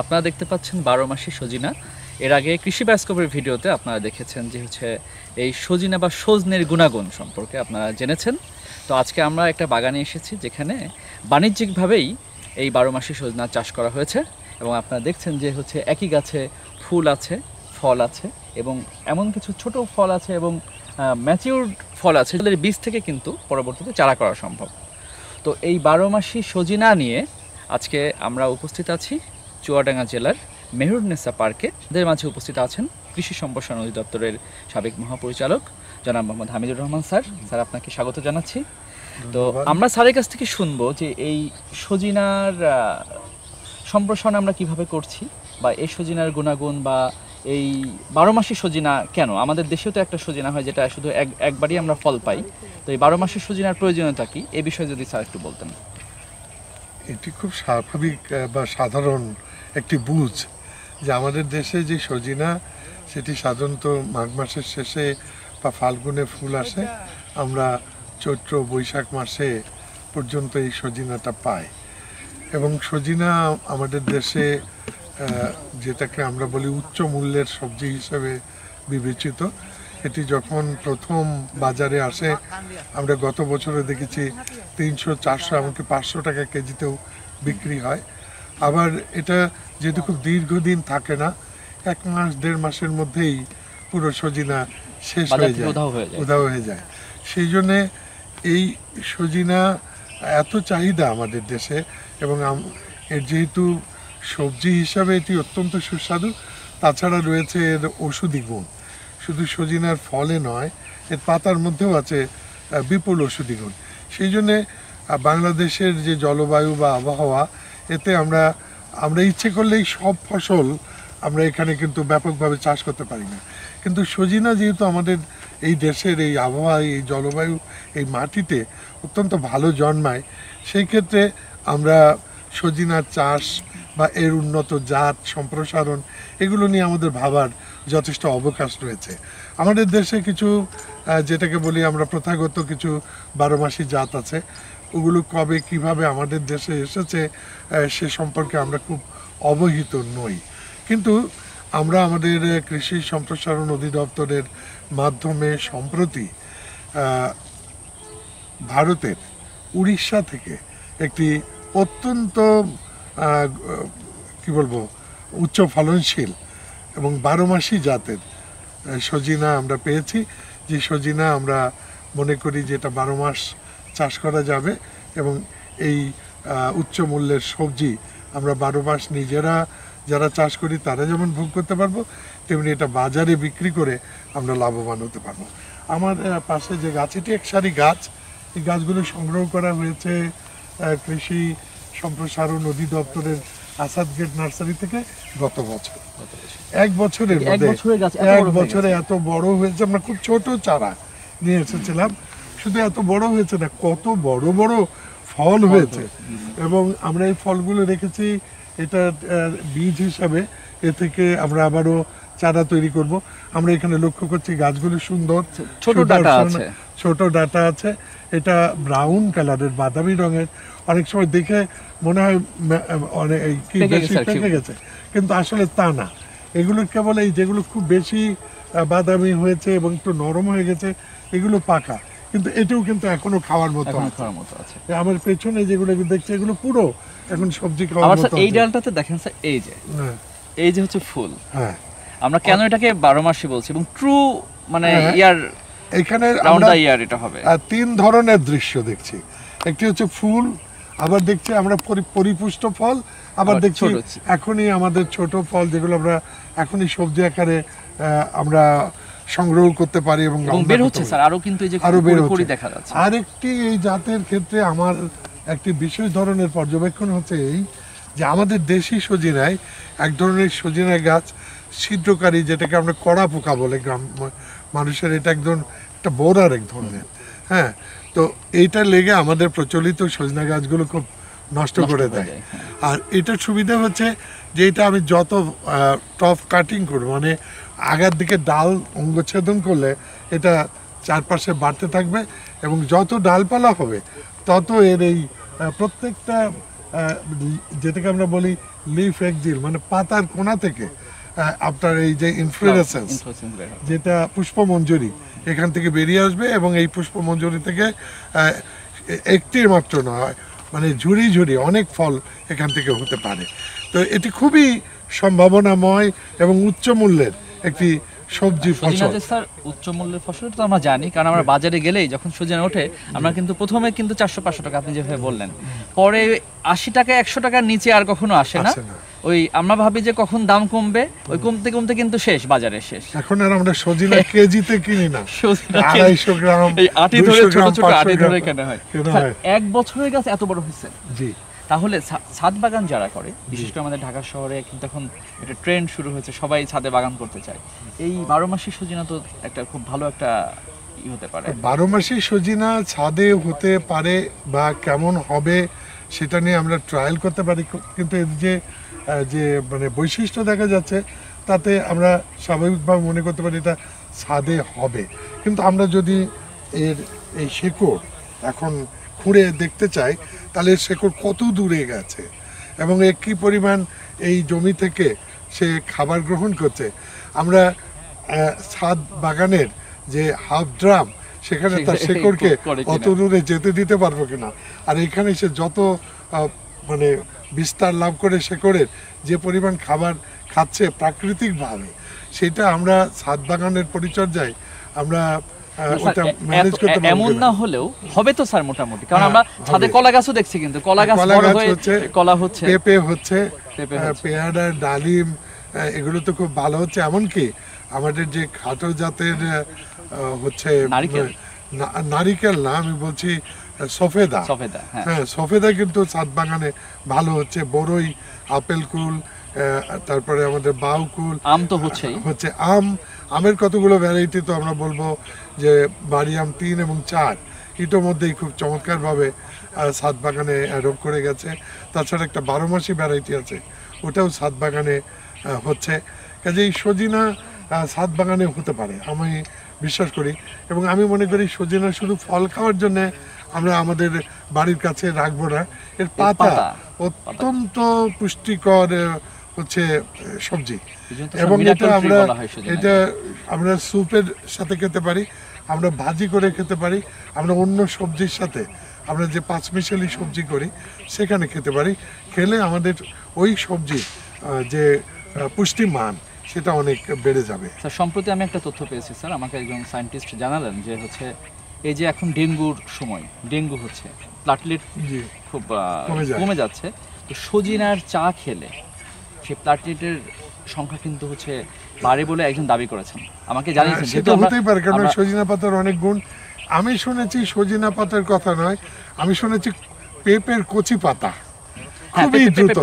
আপনারা দেখতে পাচ্ছেন বারো মাসি সজিনা এর আগে কৃষি ব্যাসকপের ভিডিওতে আপনারা দেখেছেন যে হচ্ছে এই সজিনা বা সজনের গুণাগুণ সম্পর্কে আপনারা জেনেছেন তো আজকে আমরা একটা বাগানে এসেছি যেখানে বাণিজ্যিকভাবেই এই বারো মাসি সজনা চাষ করা হয়েছে এবং আপনারা দেখছেন যে হচ্ছে একই গাছে ফুল আছে ফল আছে এবং এমন কিছু ছোট ফল আছে এবং ম্যাচিউরড ফল আছে তাদের বীজ থেকে কিন্তু পরবর্তীতে চারা করা সম্ভব তো এই বারো মাসি সজিনা নিয়ে আজকে আমরা উপস্থিত আছি চুয়াডাঙ্গা জেলার মেহরুনেসা পার্কে তাদের মাঝে উপস্থিত আছেন কৃষি সম্প্রসারণ অধিদপ্তরের সাবেক মহাপরিচালক জনাব মোহাম্মদ হামিদুর রহমান স্যার স্যার আপনাকে স্বাগত জানাচ্ছি তো আমরা স্যারের কাছ থেকে শুনবো যে এই সজিনার সম্প্রসারণ আমরা কিভাবে করছি বা এই সজিনার গুণাগুণ বা এই বারো মাসের সজিনা কেন আমাদের দেশেও তো একটা সজিনা হয় যেটা শুধু এক একবারই আমরা ফল পাই তো এই বারো মাসের সজিনার প্রয়োজনীয়তা কি এ বিষয়ে যদি স্যার একটু বলতেন এটি খুব স্বাভাবিক বা সাধারণ একটি বুঝ যে আমাদের দেশে যে সজিনা সেটি সাধারণত মাঘ মাসের শেষে বা ফাল্গুনে ফুল আসে আমরা চৈত্র বৈশাখ মাসে পর্যন্ত এই সজিনাটা পাই এবং সজিনা আমাদের দেশে যেটাকে আমরা বলি উচ্চ মূল্যের সবজি হিসেবে বিবেচিত এটি যখন প্রথম বাজারে আসে আমরা গত বছরে দেখেছি তিনশো চারশো এমনকি পাঁচশো টাকা কেজিতেও বিক্রি হয় আবার এটা যেহেতু খুব দীর্ঘদিন থাকে না এক মাস দেড় মাসের মধ্যেই পুরো সজিনা শেষ হয়ে যায় উধাও হয়ে যায় সেই জন্যে এই সজিনা এত চাহিদা আমাদের দেশে এবং এর যেহেতু সবজি হিসাবে এটি অত্যন্ত সুস্বাদু তাছাড়া রয়েছে এর ওষুধি গুণ শুধু সজিনার ফলে নয় এর পাতার মধ্যেও আছে বিপুল ওষুধি গুণ সেই জন্যে বাংলাদেশের যে জলবায়ু বা আবহাওয়া এতে আমরা আমরা ইচ্ছে করলেই সব ফসল আমরা এখানে কিন্তু ব্যাপকভাবে চাষ করতে পারি না কিন্তু সজিনা যেহেতু আমাদের এই দেশের এই আবহাওয়া এই জলবায়ু এই মাটিতে অত্যন্ত ভালো জন্মায় সেই ক্ষেত্রে আমরা সজিনার চাষ বা এর উন্নত জাত সম্প্রসারণ এগুলো নিয়ে আমাদের ভাবার যথেষ্ট অবকাশ রয়েছে আমাদের দেশে কিছু যেটাকে বলি আমরা প্রথাগত কিছু বারোমাসি জাত আছে ওগুলো কবে কিভাবে আমাদের দেশে এসেছে সে সম্পর্কে আমরা খুব অবহিত নই কিন্তু আমরা আমাদের কৃষি সম্প্রসারণ অধিদপ্তরের মাধ্যমে সম্প্রতি ভারতের উড়িষ্যা থেকে একটি অত্যন্ত কি বলবো উচ্চ ফলনশীল এবং বারো মাসি জাতের সজিনা আমরা পেয়েছি যে সজিনা আমরা মনে করি যেটা বারো মাস চাষ করা যাবে এবং এই উচ্চ মূল্যের সবজি আমরা বারো মাস নিজেরা যারা চাষ করি তারা যেমন ভোগ করতে পারবো তেমনি এটা বাজারে বিক্রি করে আমরা লাভবান হতে পারবো আমার পাশে যে গাছ এটি এক সারি গাছ এই গাছগুলো সংগ্রহ করা হয়েছে কৃষি সম্প্রসারণ অধিদপ্তরের আসাদ গেট নার্সারি থেকে গত বছর এক বছরের মধ্যে এক বছরে এত বড় হয়েছে আমরা খুব ছোট চারা নিয়ে এসেছিলাম শুধু এত বড় হয়েছে না কত বড় বড় ফল হয়েছে এবং আমরা এই ফলগুলো রেখেছি এটা বীজ হিসাবে এ থেকে আমরা আবারও চারা তৈরি করব আমরা এখানে লক্ষ্য করছি গাছগুলো সুন্দর ছোট ডাটা আছে ছোট ডাটা আছে এটা ব্রাউন কালারের বাদামি রঙের অনেক সময় দেখে মনে হয় মানে গেছে কিন্তু আসলে তা না এগুলো কেবল এই যেগুলো খুব বেশি বাদামি হয়েছে এবং একটু নরম হয়ে গেছে এগুলো পাকা কিন্তু এটাও কিন্তু এখনো খাওয়ার মতো খাওয়ার মতো আছে আমার পেছনে যেগুলো দেখছি এগুলো পুরো এখন সবজি খাওয়ার মতো এই ডালটাতে দেখেন স্যার এই যে হ্যাঁ। এই যে হচ্ছে ফুল হ্যাঁ আমরা কেন এটাকে বারো মাসি বলছি এবং ট্রু মানে হ্যাঁ। ইয়ার এখানে আমরা ইয়ার এটা হবে তিন ধরনের দৃশ্য দেখছি একটি হচ্ছে ফুল আবার দেখছি আমরা পরিপুষ্ট ফল আবার দেখছি এখনই আমাদের ছোট ফল যেগুলো আমরা এখনই সবজি আকারে আমরা সংগ্রহ করতে পারি এবং বের হচ্ছে স্যার আরো কিন্তু এই যে আরো বের করে দেখা যাচ্ছে আরেকটি এই জাতের ক্ষেত্রে আমার একটি বিশেষ ধরনের পর্যবেক্ষণ হচ্ছে এই যে আমাদের দেশি সজিনায় এক ধরনের সজিনা গাছ ছিদ্রকারী যেটাকে আমরা কড়া পোকা বলে গ্রাম মানুষের এটা একদম একটা বোরার এক ধরনের হ্যাঁ তো এইটা লেগে আমাদের প্রচলিত সজনা গাছগুলো খুব নষ্ট করে দেয় হ্যাঁ। আর এটার সুবিধা হচ্ছে যে এটা আমি যত টপ কাটিং করবো মানে আগের দিকে ডাল অঙ্গচ্ছেদন করলে এটা চারপাশে বাড়তে থাকবে এবং যত ডালপালা হবে তত এর এই প্রত্যেকটা যেটাকে আমরা বলি লিফ একজিল মানে পাতার কোনা থেকে আপনার এই যে ইনফ্লুয়েসেন্স যেটা পুষ্পমঞ্জুরি এখান থেকে বেরিয়ে আসবে এবং এই পুষ্পমঞ্জুরি থেকে একটির মাত্র নয় মানে ঝুড়ি ঝুড়ি অনেক ফল এখান থেকে হতে পারে তো এটি খুবই সম্ভাবনাময় এবং উচ্চ মূল্যের একটি সবজি ফসল স্যার উচ্চ মূল্যের ফসল তো আমরা জানি কারণ আমরা বাজারে গেলেই যখন সজনে ওঠে আমরা কিন্তু প্রথমে কিন্তু চারশো পাঁচশো টাকা আপনি যেভাবে বললেন পরে আশি টাকা একশো টাকার নিচে আর কখনো আসে না ওই আমরা ভাবি যে কখন দাম কমবে ওই কমতে কমতে কিন্তু শেষ বাজারে শেষ এখন আর আমরা সজিনা কেজিতে কিনি না আড়াইশো গ্রাম আটি ধরে ছোট ছোট আটি ধরে কেনা হয় এক বছরের কাছে এত বড় হয়েছে জি তাহলে ছাদ বাগান যারা করে বিশেষ করে আমাদের ঢাকা শহরে কিন্তু এখন একটা ট্রেন্ড শুরু হয়েছে সবাই ছাদে বাগান করতে চায় এই বারো মাসি সজিনা তো একটা খুব ভালো একটা হতে পারে বারো মাসি সজিনা ছাদে হতে পারে বা কেমন হবে সেটা নিয়ে আমরা ট্রায়াল করতে পারি কিন্তু এর যে যে মানে বৈশিষ্ট্য দেখা যাচ্ছে তাতে আমরা স্বাভাবিকভাবে মনে করতে পারি এটা ছাদে হবে কিন্তু আমরা যদি এর এই শেকড় এখন খুঁড়ে দেখতে চাই তাহলে শেকড় কত দূরে গেছে এবং এ কী পরিমাণ এই জমি থেকে সে খাবার গ্রহণ করছে আমরা ছাদ বাগানের যে হাফ ড্রাম সেখানে তার শেকড়কে অত দূরে যেতে দিতে পারবো কিনা আর এখানে সে যত মানে বিস্তার লাভ করে শেকড়ের যে পরিমাণ খাবার খাচ্ছে প্রাকৃতিকভাবে সেটা আমরা ছাদ বাগানের পরিচর্যায় আমরা এমন না হলেও হবে তো স্যার মোটামুটি কারণ হ্যাঁ, আমরা ছাদে কলা গাছও দেখছি কিন্তু কলা হ্যাঁ, গাছ বড় হয়ে কলা হচ্ছে পেঁপে হচ্ছে পেয়ারা ডালিম এগুলো তো খুব ভালো হচ্ছে এমনকি আমাদের যে খাটো জাতের হচ্ছে নারিকেল না আমি বলছি সফেদা সফেদা হ্যাঁ, হ্যাঁ সফেদা কিন্তু সাত বাগানে ভালো হচ্ছে বড়ই আপেল কুল তারপরে আমাদের বাউকুল আম তো হচ্ছে হচ্ছে আম আমের কতগুলো ভ্যারাইটি তো আমরা বলবো যে বাড়ি আম তিন এবং চার মধ্যেই খুব চমৎকারভাবে সাত বাগানে রোগ করে গেছে তাছাড়া একটা বারো মাসি ভ্যারাইটি আছে ওটাও সাত বাগানে হচ্ছে কাজে এই সজিনা সাত বাগানে হতে পারে আমি বিশ্বাস করি এবং আমি মনে করি সজিনা শুধু ফল খাওয়ার জন্যে আমরা আমাদের বাড়ির কাছে রাখবো না এর পাতা অত্যন্ত পুষ্টিকর হচ্ছে সবজি এবং এটা আমরা এটা আমরা স্যুপের সাথে খেতে পারি আমরা ভাজি করে খেতে পারি আমরা অন্য সবজির সাথে আমরা যে পাঁচমিশালি সবজি করি সেখানে খেতে পারি খেলে আমাদের ওই সবজি যে পুষ্টিমান সেটা অনেক বেড়ে যাবে স্যার সম্প্রতি আমি একটা তথ্য পেয়েছি স্যার আমাকে একজন সায়েন্টিস্ট জানালেন যে হচ্ছে এই যে এখন ডেঙ্গুর সময় ডেঙ্গু হচ্ছে প্লাটলেট খুব কমে যাচ্ছে তো সজিনার চা খেলে সংখ্যা কিন্তু হচ্ছে বাড়ে বলে একজন দাবি করেছেন আমাকে হ্যাঁ, জানিয়েছেন সেটা হতেই পারে কারণ সজিনা পাতার অনেক গুণ আমি শুনেছি সজিনা পাতার কথা নয় আমি শুনেছি কচি পাতা হ্যাঁ, খুবই দ্রুত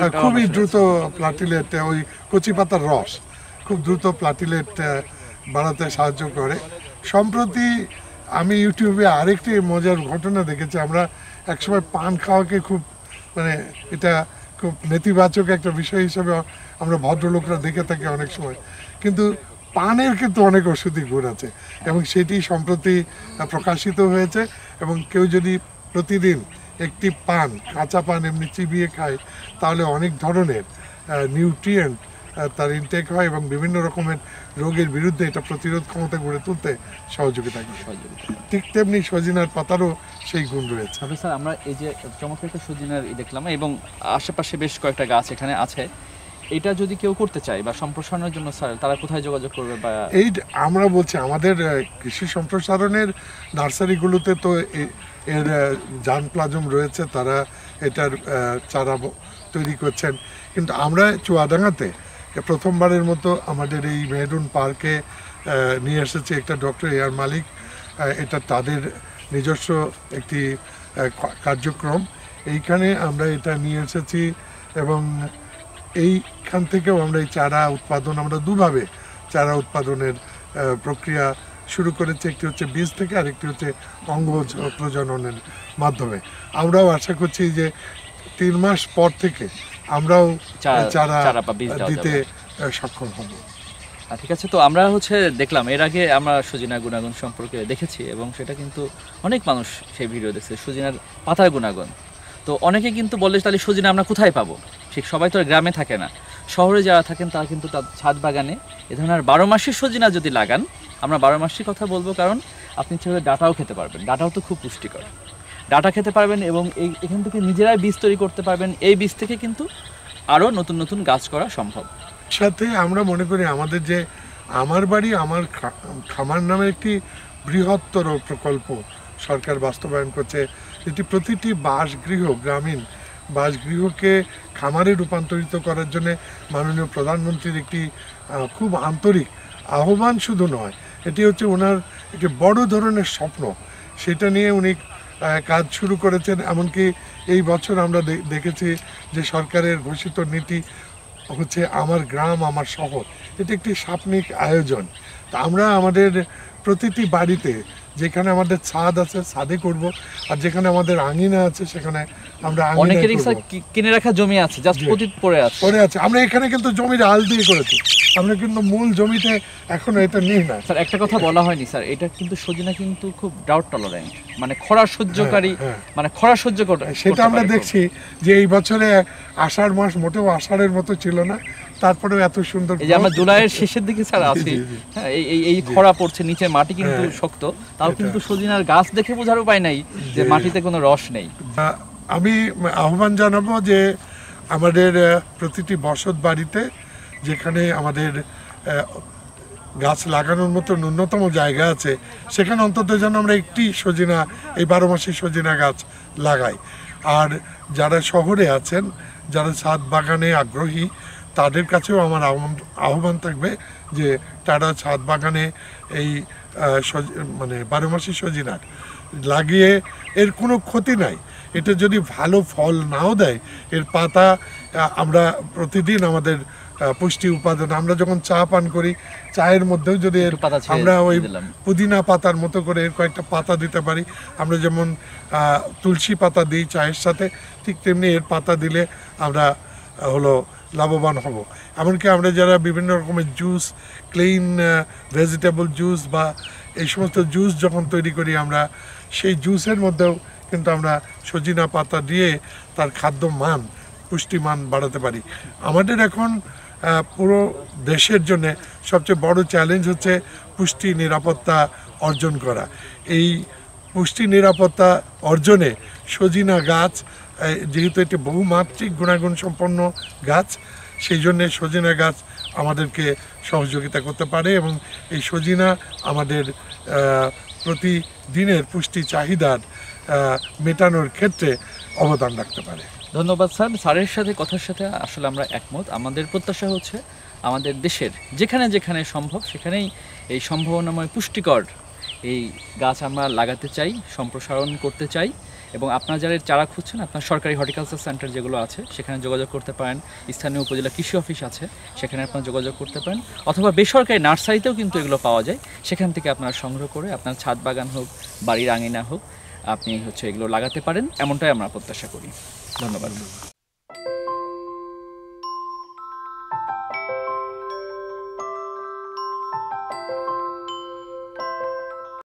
হ্যাঁ, খুবই দ্রুত প্লাটিলেট ওই কচি পাতার রস খুব দ্রুত প্লাটিলেট বাড়াতে সাহায্য করে সম্প্রতি আমি ইউটিউবে আরেকটি মজার ঘটনা দেখেছি আমরা একসময় পান খাওয়াকে খুব মানে এটা খুব নেতিবাচক একটা বিষয় হিসেবে আমরা ভদ্রলোকরা দেখে থাকি অনেক সময় কিন্তু পানের কিন্তু অনেক ওষুধি গুণ আছে এবং সেটি সম্প্রতি প্রকাশিত হয়েছে এবং কেউ যদি প্রতিদিন একটি পান কাঁচা পান এমনি চিবিয়ে খায় তাহলে অনেক ধরনের নিউট্রিয়েন্ট তার ইনটেক হয় এবং বিভিন্ন রকমের রোগের বিরুদ্ধে এটা প্রতিরোধ ক্ষমতা গড়ে তুলতে সহযোগিতা ঠিক তেমনি সজিনার পাতারও সেই গুণ রয়েছে স্যার আমরা এই যে চমৎকার একটা সজিনার দেখলাম এবং আশেপাশে বেশ কয়েকটা গাছ এখানে আছে এটা যদি কেউ করতে চায় বা সম্প্রসারণের জন্য স্যার তারা কোথায় যোগাযোগ করবে বা এই আমরা বলছি আমাদের কৃষি সম্প্রসারণের নার্সারিগুলোতে তো এর যান প্লাজম রয়েছে তারা এটার চারা তৈরি করছেন কিন্তু আমরা চুয়াডাঙ্গাতে প্রথমবারের মতো আমাদের এই মেহরুন পার্কে নিয়ে এসেছে একটা ডক্টর এয়ার মালিক এটা তাদের নিজস্ব একটি কার্যক্রম এইখানে আমরা এটা নিয়ে এসেছি এবং এইখান থেকেও আমরা এই চারা উৎপাদন আমরা দুভাবে চারা উৎপাদনের প্রক্রিয়া শুরু করেছে একটি হচ্ছে বীজ থেকে আর একটি হচ্ছে অঙ্গ প্রজননের মাধ্যমে আমরাও আশা করছি যে তিন মাস পর থেকে আমরাও চারা দিতে সক্ষম হব ঠিক আছে তো আমরা হচ্ছে দেখলাম এর আগে আমরা সুজিনা গুণাগুণ সম্পর্কে দেখেছি এবং সেটা কিন্তু অনেক মানুষ সেই ভিডিও দেখছে সুজিনার পাতার গুণাগুণ তো অনেকে কিন্তু বললে তাহলে সুজিনা আমরা কোথায় পাবো ঠিক সবাই তো গ্রামে থাকে না শহরে যারা থাকেন তারা কিন্তু তার ছাদ বাগানে এ ধরনের বারো মাসের সজিনা যদি লাগান আমরা বারো মাসের কথা বলবো কারণ আপনি ছেলে ডাটাও খেতে পারবেন ডাটাও তো খুব পুষ্টিকর ডাটা খেতে পারবেন এবং এই এখান থেকে নিজেরাই বীজ তৈরি করতে পারবেন এই বীজ থেকে কিন্তু আরও নতুন নতুন গাছ করা সম্ভব সাথে আমরা মনে করি আমাদের যে আমার বাড়ি আমার খামার নামে একটি বৃহত্তর প্রকল্প সরকার বাস্তবায়ন করছে এটি প্রতিটি বাসগৃহ গ্রামীণ বাসগৃহকে খামারে রূপান্তরিত করার জন্য মাননীয় প্রধানমন্ত্রীর একটি খুব আন্তরিক আহ্বান শুধু নয় এটি হচ্ছে ওনার একটি বড় ধরনের স্বপ্ন সেটা নিয়ে উনি কাজ শুরু করেছেন এমনকি এই বছর আমরা দেখেছি যে সরকারের ঘোষিত নীতি হচ্ছে আমার গ্রাম আমার শহর এটি একটি সাপনিক আয়োজন তা আমরা আমাদের প্রতিটি বাড়িতে যেখানে আমাদের ছাদ আছে ছাদে করব আর যেখানে আমাদের আঙিনা আছে সেখানে আমরা অনেকেরই কিনে রাখা জমি আছে জাস্ট আছে পড়ে আছে আমরা এখানে কিন্তু জমির আল দিয়ে করেছি আমরা কিন্তু মূল জমিতে এখনো এটা নিই না স্যার একটা কথা বলা হয়নি স্যার এটা কিন্তু সজনা কিন্তু খুব ডাউট টলারেন্ট মানে খরা সহ্যকারী হ্যাঁ, হ্যাঁ। মানে খরা সহ্য করে হ্যাঁ, সেটা আমরা দেখছি যে এই বছরে আষাঢ় মাস মোটেও আষাঢ়ের মতো ছিল না তারপরেও এত সুন্দর এই যে আমরা জুলাইয়ের শেষের দিকে স্যার আছি হ্যাঁ এই এই খরা পড়ছে নিচে মাটি কিন্তু শক্ত তাও কিন্তু সজিনার গাছ দেখে বোঝার উপায় নাই যে মাটিতে কোনো রস নেই আমি আহ্বান জানাবো যে আমাদের প্রতিটি বসত বাড়িতে যেখানে আমাদের গাছ লাগানোর মতো ন্যূনতম জায়গা আছে সেখানে অন্তত যেন আমরা একটি সজিনা এই বারো মাসে সজিনা গাছ লাগাই আর যারা শহরে আছেন যারা ছাদ বাগানে আগ্রহী তাদের কাছেও আমার আহ্বান থাকবে যে তারা ছাদ বাগানে এই মানে বারো মাসি সজিনার লাগিয়ে এর কোনো ক্ষতি নাই এটা যদি ভালো ফল নাও দেয় এর পাতা আমরা প্রতিদিন আমাদের পুষ্টি উপাদান আমরা যখন চা পান করি চায়ের মধ্যেও যদি আমরা ওই পুদিনা পাতার মতো করে এর কয়েকটা পাতা দিতে পারি আমরা যেমন তুলসী পাতা দিই চায়ের সাথে ঠিক তেমনি এর পাতা দিলে আমরা হলো লাভবান হব এমনকি আমরা যারা বিভিন্ন রকমের জুস ক্লিন ভেজিটেবল জুস বা এই সমস্ত জুস যখন তৈরি করি আমরা সেই জুসের মধ্যেও কিন্তু আমরা সজিনা পাতা দিয়ে তার খাদ্য মান পুষ্টিমান বাড়াতে পারি আমাদের এখন পুরো দেশের জন্য সবচেয়ে বড় চ্যালেঞ্জ হচ্ছে পুষ্টি নিরাপত্তা অর্জন করা এই পুষ্টি নিরাপত্তা অর্জনে সজিনা গাছ যেহেতু একটি বহুমাত্রিক গুণাগুণ সম্পন্ন গাছ সেই জন্যে সজিনা গাছ আমাদেরকে সহযোগিতা করতে পারে এবং এই সজিনা আমাদের প্রতিদিনের পুষ্টি চাহিদার মেটানোর ক্ষেত্রে অবদান রাখতে পারে ধন্যবাদ স্যার স্যারের সাথে কথার সাথে আসলে আমরা একমত আমাদের প্রত্যাশা হচ্ছে আমাদের দেশের যেখানে যেখানে সম্ভব সেখানেই এই সম্ভাবনাময় পুষ্টিকর এই গাছ আমরা লাগাতে চাই সম্প্রসারণ করতে চাই এবং আপনার যারা চারা খুঁজছেন আপনার সরকারি হর্টিকালচার সেন্টার যেগুলো আছে সেখানে যোগাযোগ করতে পারেন স্থানীয় উপজেলা কৃষি অফিস আছে সেখানে আপনার যোগাযোগ করতে পারেন অথবা বেসরকারি নার্সারিতেও কিন্তু এগুলো পাওয়া যায় সেখান থেকে আপনারা সংগ্রহ করে আপনার ছাদ বাগান হোক বাড়ির আঙিনা হোক আপনি হচ্ছে এগুলো লাগাতে পারেন এমনটাই আমরা প্রত্যাশা করি 何だか、う